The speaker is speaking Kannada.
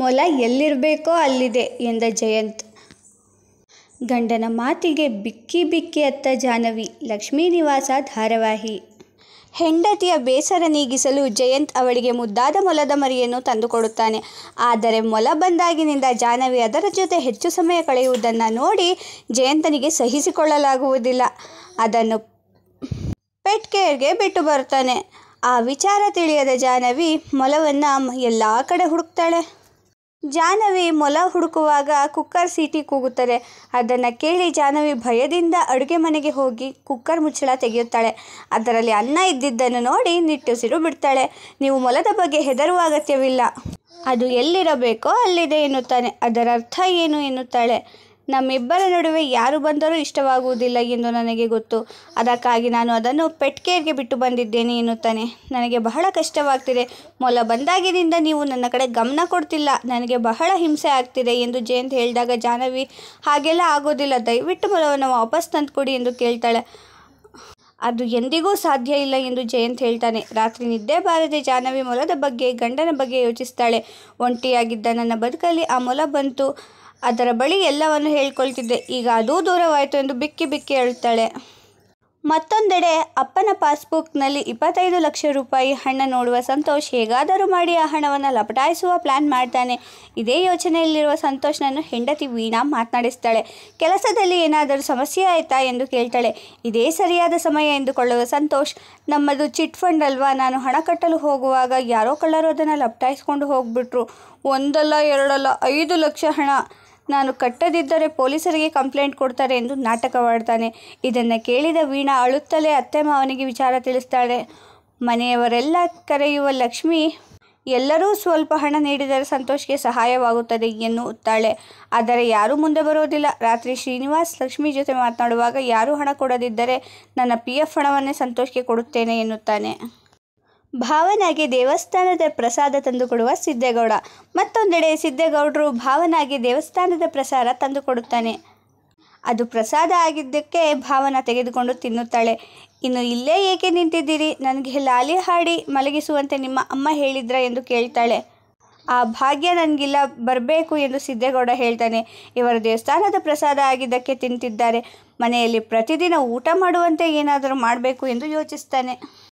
ಮೊಲ ಎಲ್ಲಿರಬೇಕೋ ಅಲ್ಲಿದೆ ಎಂದ ಜಯಂತ್ ಗಂಡನ ಮಾತಿಗೆ ಬಿಕ್ಕಿ ಬಿಕ್ಕಿ ಅತ್ತ ಜಾಹ್ನವಿ ಲಕ್ಷ್ಮೀ ನಿವಾಸ ಧಾರಾವಾಹಿ ಹೆಂಡತಿಯ ಬೇಸರ ನೀಗಿಸಲು ಜಯಂತ್ ಅವಳಿಗೆ ಮುದ್ದಾದ ಮೊಲದ ಮರಿಯನ್ನು ತಂದುಕೊಡುತ್ತಾನೆ ಆದರೆ ಮೊಲ ಬಂದಾಗಿನಿಂದ ಜಾಹ್ನವಿ ಅದರ ಜೊತೆ ಹೆಚ್ಚು ಸಮಯ ಕಳೆಯುವುದನ್ನು ನೋಡಿ ಜಯಂತನಿಗೆ ಸಹಿಸಿಕೊಳ್ಳಲಾಗುವುದಿಲ್ಲ ಅದನ್ನು ಪೆಟ್ ಕೇರ್ಗೆ ಬಿಟ್ಟು ಬರುತ್ತಾನೆ ಆ ವಿಚಾರ ತಿಳಿಯದ ಜಾಹ್ನವಿ ಮೊಲವನ್ನು ಎಲ್ಲ ಕಡೆ ಹುಡುಕ್ತಾಳೆ ಜಾನವಿ ಮೊಲ ಹುಡುಕುವಾಗ ಕುಕ್ಕರ್ ಸೀಟಿ ಕೂಗುತ್ತದೆ ಅದನ್ನು ಕೇಳಿ ಜಾನವಿ ಭಯದಿಂದ ಅಡುಗೆ ಮನೆಗೆ ಹೋಗಿ ಕುಕ್ಕರ್ ಮುಚ್ಚಳ ತೆಗೆಯುತ್ತಾಳೆ ಅದರಲ್ಲಿ ಅನ್ನ ಇದ್ದಿದ್ದನ್ನು ನೋಡಿ ನಿಟ್ಟುಸಿರು ಬಿಡ್ತಾಳೆ ನೀವು ಮೊಲದ ಬಗ್ಗೆ ಹೆದರುವ ಅಗತ್ಯವಿಲ್ಲ ಅದು ಎಲ್ಲಿರಬೇಕೋ ಅಲ್ಲಿದೆ ಎನ್ನುತ್ತಾನೆ ಅದರ ಅರ್ಥ ಏನು ಎನ್ನುತ್ತಾಳೆ ನಮ್ಮಿಬ್ಬರ ನಡುವೆ ಯಾರು ಬಂದರೂ ಇಷ್ಟವಾಗುವುದಿಲ್ಲ ಎಂದು ನನಗೆ ಗೊತ್ತು ಅದಕ್ಕಾಗಿ ನಾನು ಅದನ್ನು ಪೆಟ್ ಕೇರ್ಗೆ ಬಿಟ್ಟು ಬಂದಿದ್ದೇನೆ ಎನ್ನುತ್ತಾನೆ ನನಗೆ ಬಹಳ ಕಷ್ಟವಾಗ್ತಿದೆ ಮೊಲ ಬಂದಾಗಿನಿಂದ ನೀವು ನನ್ನ ಕಡೆ ಗಮನ ಕೊಡ್ತಿಲ್ಲ ನನಗೆ ಬಹಳ ಹಿಂಸೆ ಆಗ್ತಿದೆ ಎಂದು ಜಯಂತ್ ಹೇಳಿದಾಗ ಜಾಹ್ನವಿ ಹಾಗೆಲ್ಲ ಆಗೋದಿಲ್ಲ ದಯವಿಟ್ಟು ಮೊಲವನ್ನು ವಾಪಸ್ ತಂದುಕೊಡಿ ಎಂದು ಕೇಳ್ತಾಳೆ ಅದು ಎಂದಿಗೂ ಸಾಧ್ಯ ಇಲ್ಲ ಎಂದು ಜಯಂತ್ ಹೇಳ್ತಾನೆ ರಾತ್ರಿ ನಿದ್ದೆ ಬಾರದೆ ಜಾಹ್ನವಿ ಮೊಲದ ಬಗ್ಗೆ ಗಂಡನ ಬಗ್ಗೆ ಯೋಚಿಸ್ತಾಳೆ ಒಂಟಿಯಾಗಿದ್ದ ನನ್ನ ಬದುಕಲ್ಲಿ ಆ ಮೊಲ ಬಂತು ಅದರ ಬಳಿ ಎಲ್ಲವನ್ನು ಹೇಳ್ಕೊಳ್ತಿದ್ದೆ ಈಗ ಅದೂ ದೂರವಾಯಿತು ಎಂದು ಬಿಕ್ಕಿ ಬಿಕ್ಕಿ ಹೇಳ್ತಾಳೆ ಮತ್ತೊಂದೆಡೆ ಅಪ್ಪನ ಪಾಸ್ಬುಕ್ನಲ್ಲಿ ಇಪ್ಪತ್ತೈದು ಲಕ್ಷ ರೂಪಾಯಿ ಹಣ ನೋಡುವ ಸಂತೋಷ್ ಹೇಗಾದರೂ ಮಾಡಿ ಆ ಹಣವನ್ನು ಲಪಟಾಯಿಸುವ ಪ್ಲ್ಯಾನ್ ಮಾಡ್ತಾನೆ ಇದೇ ಯೋಚನೆಯಲ್ಲಿರುವ ಸಂತೋಷ್ನನ್ನು ಹೆಂಡತಿ ವೀಣಾ ಮಾತನಾಡಿಸ್ತಾಳೆ ಕೆಲಸದಲ್ಲಿ ಏನಾದರೂ ಸಮಸ್ಯೆ ಆಯಿತಾ ಎಂದು ಕೇಳ್ತಾಳೆ ಇದೇ ಸರಿಯಾದ ಸಮಯ ಎಂದುಕೊಳ್ಳುವ ಸಂತೋಷ್ ನಮ್ಮದು ಚಿಟ್ ಫಂಡ್ ಅಲ್ವಾ ನಾನು ಹಣ ಕಟ್ಟಲು ಹೋಗುವಾಗ ಯಾರೋ ಕಳ್ಳರು ಅದನ್ನು ಲಪಟಾಯಿಸ್ಕೊಂಡು ಹೋಗ್ಬಿಟ್ರು ಒಂದಲ್ಲ ಎರಡಲ್ಲ ಐದು ಲಕ್ಷ ಹಣ ನಾನು ಕಟ್ಟದಿದ್ದರೆ ಪೊಲೀಸರಿಗೆ ಕಂಪ್ಲೇಂಟ್ ಕೊಡ್ತಾರೆ ಎಂದು ನಾಟಕವಾಡ್ತಾನೆ ಇದನ್ನು ಕೇಳಿದ ವೀಣಾ ಅಳುತ್ತಲೇ ಅತ್ತೆ ಮಾವನಿಗೆ ವಿಚಾರ ತಿಳಿಸ್ತಾಳೆ ಮನೆಯವರೆಲ್ಲ ಕರೆಯುವ ಲಕ್ಷ್ಮಿ ಎಲ್ಲರೂ ಸ್ವಲ್ಪ ಹಣ ನೀಡಿದರೆ ಸಂತೋಷ್ಗೆ ಸಹಾಯವಾಗುತ್ತದೆ ಎನ್ನುತ್ತಾಳೆ ಆದರೆ ಯಾರೂ ಮುಂದೆ ಬರೋದಿಲ್ಲ ರಾತ್ರಿ ಶ್ರೀನಿವಾಸ್ ಲಕ್ಷ್ಮಿ ಜೊತೆ ಮಾತನಾಡುವಾಗ ಯಾರೂ ಹಣ ಕೊಡದಿದ್ದರೆ ನನ್ನ ಪಿ ಎಫ್ ಹಣವನ್ನೇ ಸಂತೋಷ್ಗೆ ಕೊಡುತ್ತೇನೆ ಎನ್ನುತ್ತಾನೆ ಭಾವನಾಗೆ ದೇವಸ್ಥಾನದ ಪ್ರಸಾದ ತಂದುಕೊಡುವ ಸಿದ್ದೇಗೌಡ ಮತ್ತೊಂದೆಡೆ ಸಿದ್ದೇಗೌಡರು ಭಾವನಾಗೆ ದೇವಸ್ಥಾನದ ಪ್ರಸಾದ ತಂದುಕೊಡುತ್ತಾನೆ ಅದು ಪ್ರಸಾದ ಆಗಿದ್ದಕ್ಕೆ ಭಾವನ ತೆಗೆದುಕೊಂಡು ತಿನ್ನುತ್ತಾಳೆ ಇನ್ನು ಇಲ್ಲೇ ಏಕೆ ನಿಂತಿದ್ದೀರಿ ನನಗೆ ಲಾಲಿ ಹಾಡಿ ಮಲಗಿಸುವಂತೆ ನಿಮ್ಮ ಅಮ್ಮ ಹೇಳಿದ್ರ ಎಂದು ಕೇಳ್ತಾಳೆ ಆ ಭಾಗ್ಯ ನನಗಿಲ್ಲ ಬರಬೇಕು ಎಂದು ಸಿದ್ದೇಗೌಡ ಹೇಳ್ತಾನೆ ಇವರು ದೇವಸ್ಥಾನದ ಪ್ರಸಾದ ಆಗಿದ್ದಕ್ಕೆ ತಿಂತಿದ್ದಾರೆ ಮನೆಯಲ್ಲಿ ಪ್ರತಿದಿನ ಊಟ ಮಾಡುವಂತೆ ಏನಾದರೂ ಮಾಡಬೇಕು ಎಂದು ಯೋಚಿಸ್ತಾನೆ